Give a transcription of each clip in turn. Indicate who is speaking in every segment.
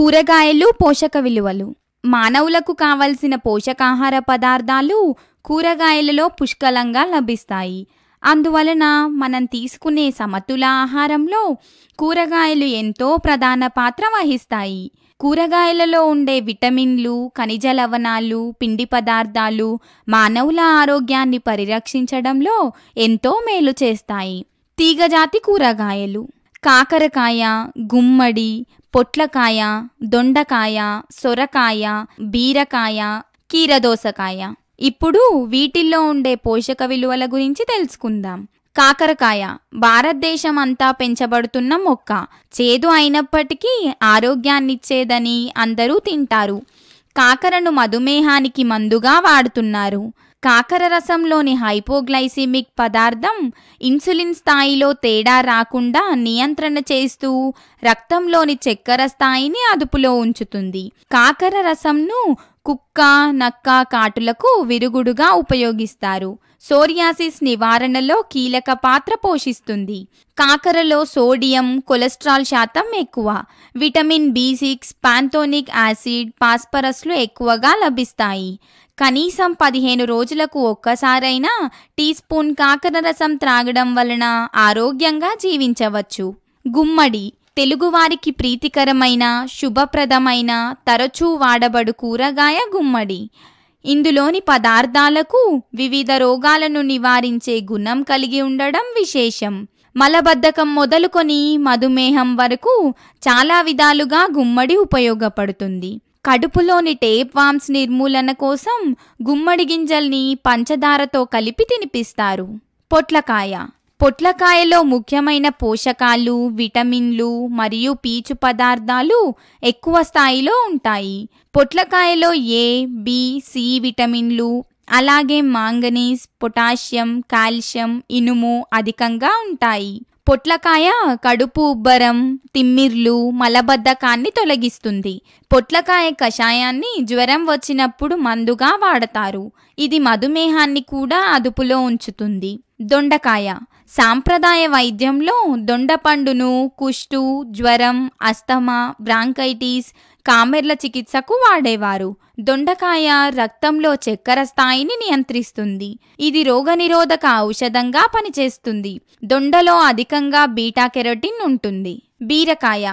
Speaker 1: కూరగాయలు పోషక విలువలు మానవులకు కావలసిన పోషకాహార పదార్థాలు కూరగాయలలో పుష్కలంగా లభిస్తాయి అందువలన మనం తీసుకునే సమతుల ఆహారంలో కూరగాయలు ఎంతో ప్రధాన పాత్ర వహిస్తాయి కూరగాయలలో ఉండే విటమిన్లు ఖనిజ లవణాలు పిండి పదార్థాలు మానవుల ఆరోగ్యాన్ని పరిరక్షించడంలో ఎంతో మేలు చేస్తాయి తీగజాతి కూరగాయలు కాకరకాయ గుమ్మడి పొట్లకాయ దొండకాయ సొరకాయ బీరకాయ కీరదోసకాయ ఇప్పుడు వీటిల్లో ఉండే పోషక విలువల గురించి తెలుసుకుందాం కాకరకాయ భారతదేశం అంతా పెంచబడుతున్న మొక్క చేదు అయినప్పటికీ ఆరోగ్యాన్నిచ్చేదని అందరూ తింటారు కాకరను మధుమేహానికి మందుగా వాడుతున్నారు కాకర రసంలోని హైపోగ్లైసిమిక్ పదార్థం ఇన్సులిన్ స్థాయిలో తేడా రాకుండా నియంత్రణ చేస్తూ రక్తంలోని చక్కెర స్థాయిని అదుపులో ఉంచుతుంది కాకర రసంను కుక్క నక్క కాటులకు విరుగుడుగా ఉపయోగిస్తారు సోరియాసిస్ నివారణలో కీలక పాత్ర పోషిస్తుంది కాకరలో సోడియం కొలెస్ట్రాల్ శాతం ఎక్కువ vitamin B six pantothenic acid పాస్పరస్లు ఎక్కువగా లభిస్తాయి కనీసం పదిహేను రోజులకు ఒక్కసారైనా టీ స్పూన్ కాకర రసం త్రాగడం వలన ఆరోగ్యంగా జీవించవచ్చు గుమ్మడి తెలుగువారికి ప్రీతికరమైన శుభప్రదమైన తరచూ వాడబడు కూరగాయ గుమ్మడి ఇందులోని పదార్థాలకు వివిధ రోగాలను నివారించే గుణం కలిగి ఉండడం విశేషం మలబద్ధకం మొదలుకొని మధుమేహం వరకు చాలా విధాలుగా గుమ్మడి ఉపయోగపడుతుంది కడుపులోని టేప్ వామ్స్ నిర్మూలన కోసం గుమ్మడి గింజల్ని పంచదారతో కలిపి తినిపిస్తారు పొట్లకాయ పొట్లకాయలో ముఖ్యమైన పోషకాలు విటమిన్లు మరియు పీచు పదార్థాలు ఎక్కువ స్థాయిలో ఉంటాయి పొట్లకాయలో ఏ బి సి విటమిన్లు అలాగే మాంగనీస్ పొటాషియం కాల్షియం ఇనుము అధికంగా ఉంటాయి పొట్లకాయ కడుపు ఉబ్బరం తిమ్మిర్లు మలబద్ధకాన్ని తొలగిస్తుంది పొట్లకాయ కషాయాన్ని జ్వరం వచ్చినప్పుడు మందుగా వాడతారు ఇది మధుమేహాన్ని కూడా అదుపులో ఉంచుతుంది దొండకాయ సాంప్రదాయ వైద్యంలో దొండపండును కుష్టు జ్వరం అస్తమా బ్రాంకైటిస్ కామెర్ల చికిత్సకు వాడేవారు దొండకాయ రక్తంలో చక్కెర స్థాయిని నియంత్రిస్తుంది ఇది రోగనిరోధక ఔషధంగా పనిచేస్తుంది దొండలో అధికంగా బీటా కెరోటిన్ ఉంటుంది బీరకాయ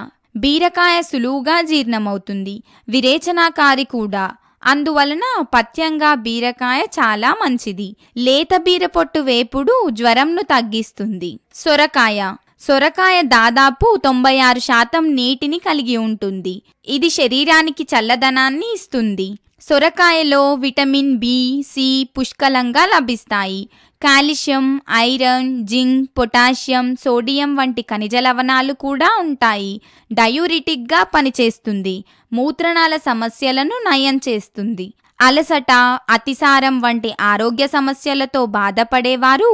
Speaker 1: బీరకాయ సులువుగా జీర్ణమవుతుంది విరేచనాకారి కూడా అందువలన పథ్యంగా బీరకాయ చాలా మంచిది లేత బీర పొట్టు వేపుడు జ్వరంను తగ్గిస్తుంది సొరకాయ సొరకాయ దాదాపు తొంభై ఆరు శాతం నీటిని కలిగి ఉంటుంది ఇది శరీరానికి చల్లదనాన్ని ఇస్తుంది సొరకాయలో విటమిన్ బి సి పుష్కలంగా లభిస్తాయి calcium iron zinc potassium sodium వంటి ఖనిజ లవణాలు కూడా ఉంటాయి డయూరిటిక్గా పనిచేస్తుంది మూత్రణాల సమస్యలను నయం చేస్తుంది అలసట అతిసారం వంటి ఆరోగ్య సమస్యలతో బాధపడేవారు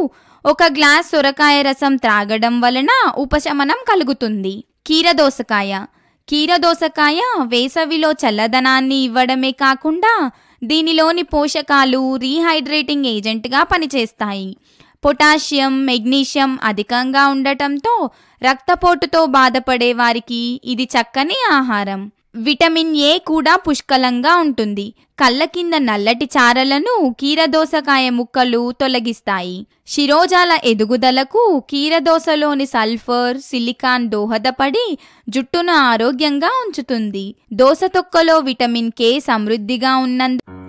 Speaker 1: ఒక గ్లాస్ సొరకాయ రసం త్రాగడం వలన ఉపశమనం కలుగుతుంది కీరదోసకాయ కీరదోసకాయ వేసవిలో చల్లదనాన్ని ఇవ్వడమే కాకుండా దీనిలోని పోషకాలు రీహైడ్రేటింగ్ ఏజెంట్గా పనిచేస్తాయి పొటాషియం మెగ్నీషియం అధికంగా ఉండటంతో రక్తపోటుతో బాధపడే వారికి ఇది చక్కని ఆహారం విటమిన్ ఏ కూడా పుష్కలంగా ఉంటుంది కళ్ళ కింద నల్లటి చారలను కీరదోసకాయ ముక్కలు తొలగిస్తాయి శిరోజాల ఎదుగుదలకు కీరదోసలోని సల్ఫర్ సిలికాన్ దోహదపడి జుట్టును ఆరోగ్యంగా ఉంచుతుంది దోశ తొక్కలో విటమిన్ కే సమృద్ధిగా ఉన్నందు